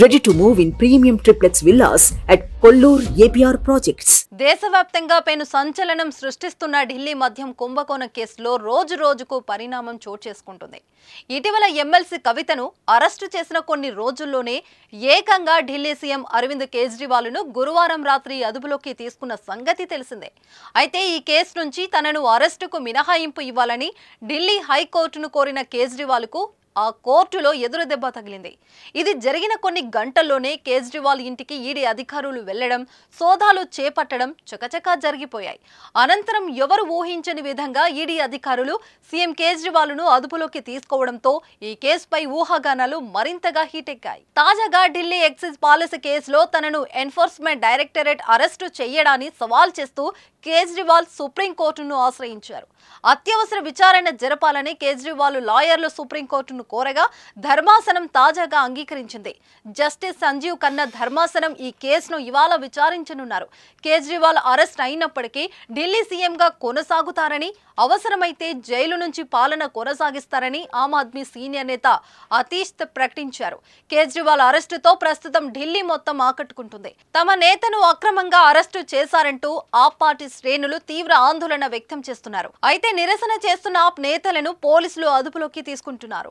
ready to move in premium triplex villas at Kollur APR projects దేశవ్యాప్తంగా పెను సంచలనం సృష్టిస్తున్న ఢిల్లీ మద్యం కుంభకోణ కేసులో రోజు రోజుకు పరిణామం చోటు చేసుకుంటుంది ఇటీవల ఎమ్మెల్సీ కవితను అరెస్టు చేసిన కొన్ని రోజుల్లోనే ఏకంగా ఢిల్లీ సీఎం అరవింద్ కేజ్రీవాల్ ను గురువారం రాత్రి అదుపులోకి తీసుకున్న సంగతి తెలిసిందే అయితే ఈ కేసు నుంచి తనను అరెస్టుకు మినహాయింపు ఇవ్వాలని ఢిల్లీ హైకోర్టును కోరిన కేజ్రీవాల్ కు ఆ కోర్టులో ఎదురు దెబ్బ తగిలింది ఇది జరిగిన కొన్ని గంటల్లోనే కేజ్రీవాల్ ఇంటికి ఈడీ అధికారులు వెళ్లడం సోదాలు చేపట్టడం చకచకా జరిగిపోయాయి అనంతరం ఎవరు ఊహించని విధంగా ఈడీ అధికారులు సీఎం కేజ్రీవాల్ను అదుపులోకి తీసుకోవడంతో ఈ కేసుపై ఊహాగానాలు మరింతగా హీటెక్కాయి తాజాగా ఢిల్లీ ఎక్సైజ్ పాలసీ కేసులో తనను ఎన్ఫోర్స్మెంట్ డైరెక్టరేట్ అరెస్టు చేయడాన్ని సవాల్ చేస్తూ కేజ్రీవాల్ సుప్రీంకోర్టును ఆశ్రయించారు అత్యవసర విచారణ జరపాలని కేజ్రీవాల్ లాయర్లు సుప్రీంకోర్టును ఆదేశాలను కోరగా ధర్మాసనం తాజాగా అంగీకరించింది జస్టిస్ సంజీవ్ కన్నా ధర్మాసనం ఈ కేసును ఇవాళ విచారించనున్నారు కేజ్రీవాల్ అరెస్ట్ అయినప్పటికీ ఢిల్లీ సీఎంగా కొనసాగుతారని అవసరమైతే జైలు నుంచి పాలన కొనసాగిస్తారని ఆమ్ ఆద్మీ సీనియర్ నేత అతీష్ ప్రకటించారు కేజ్రీవాల్ అరెస్టుతో ప్రస్తుతం ఢిల్లీ మొత్తం ఆకట్టుకుంటుంది తమ నేతను అక్రమంగా అరెస్టు చేశారంటూ ఆప్ పార్టీ శ్రేణులు తీవ్ర ఆందోళన వ్యక్తం చేస్తున్నారు అయితే నిరసన చేస్తున్న ఆప్ నేతలను పోలీసులు అదుపులోకి తీసుకుంటున్నారు